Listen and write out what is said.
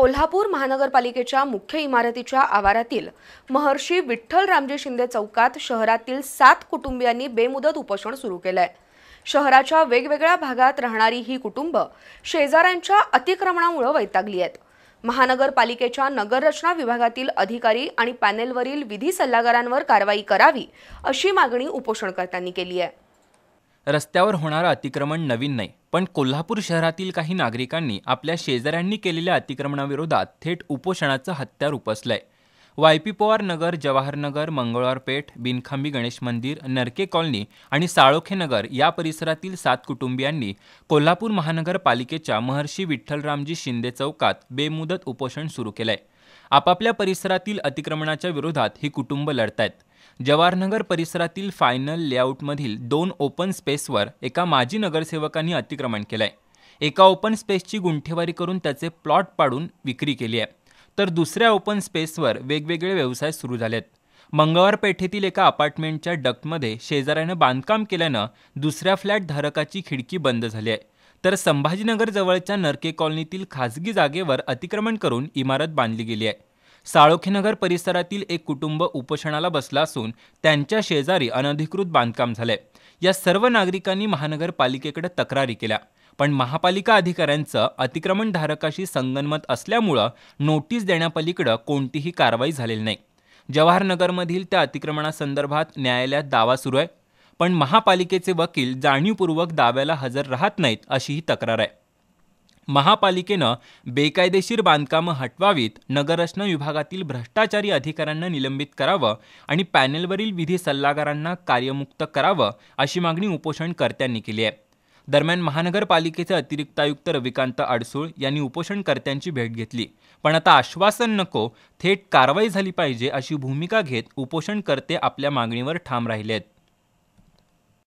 कोल्हापूर महानगरपालिकेच्या मुख्य इमारतीच्या आवारातील महर्षी विठ्ठल रामजी शिंदे चौकात शहरातील सात कुटुंबियांनी बेमुदत उपोषण सुरू केलंय शहराच्या वेगवेगळ्या भागात राहणारी ही कुटुंब शेजाऱ्यांच्या अतिक्रमणामुळे वैतागली आहेत महानगरपालिकेच्या नगररचना विभागातील अधिकारी आणि पॅनेलवरील विधी सल्लागारांवर कारवाई करावी अशी मागणी उपोषणकर्त्यांनी केली आहे रस्त्यावर होणारं अतिक्रमण नवीन नाही पण कोल्हापूर शहरातील काही नागरिकांनी आपल्या शेजाऱ्यांनी केलेल्या अतिक्रमणाविरोधात थेट उपोषणाचं हत्यार उपसलंय Y P Pawar Nagar Jawaharnagar Mangalwarpeth Binkhambi Ganesh Mandir Narke colony आणि साळोखे नगर या परिसरातील सात कुटुंबियांनी कोल्हापूर महानगरपालिकेच्या महर्षी विठ्ठलरामजी शिंदे चौकात बेमुदत उपोषण सुरू केलंय आपापल्या परिसरातील अतिक्रमणाच्या विरोधात ही कुटुंब लढतायत जवाहरनगर परिसरातील फायनल लेआउटमधील दोन ओपन स्पेसवर एका माजी नगरसेवकांनी अतिक्रमण केलं आहे एका ओपन स्पेसची गुंठेवारी करून त्याचे प्लॉट पाडून विक्री केली आहे तर दुसऱ्या ओपन स्पेसवर वेगवेगळे व्यवसाय सुरू झालेत मंगळवार पेठेतील एका अपार्टमेंटच्या डक्टमध्ये शेजाऱ्यानं बांधकाम केल्यानं दुसऱ्या फ्लॅट धारकाची खिडकी बंद झाली आहे तर संभाजीनगर जवळच्या नरके कॉलनीतील खाजगी जागेवर अतिक्रमण करून इमारत बांधली गेली आहे साळोखीनगर परिसरातील एक कुटुंब उपोषणाला बसला असून त्यांच्या शेजारी अनधिकृत बांधकाम झालंय या सर्व नागरिकांनी महानगरपालिकेकडे तक्रारी केल्या पण महापालिका अधिकाऱ्यांचं अतिक्रमणधारकाशी संगनमत असल्यामुळं नोटीस देण्यापलीकडं कोणतीही कारवाई झालेली नाही जवाहरनगरमधील त्या अतिक्रमणासंदर्भात न्यायालयात दावा सुरू आहे पण महापालिकेचे वकील जाणीवपूर्वक दाव्याला हजर राहत नाहीत अशीही तक्रार आहे महापालिकेनं बेकायदेशीर बांधकामं हटवावीत नगररचना विभागातील भ्रष्टाचारी अधिकाऱ्यांना निलंबित करावं आणि पॅनेलवरील विधी सल्लागारांना कार्यमुक्त करावं अशी मागणी उपोषणकर्त्यांनी केली आहे दरम्यान महानगरपालिकेचे अतिरिक्त आयुक्त रविकांत अडसूळ यांनी उपोषणकर्त्यांची भेट घेतली पण आता आश्वासन नको थेट कारवाई झाली पाहिजे अशी भूमिका घेत उपोषणकर्ते आपल्या मागणीवर ठाम राहिलेत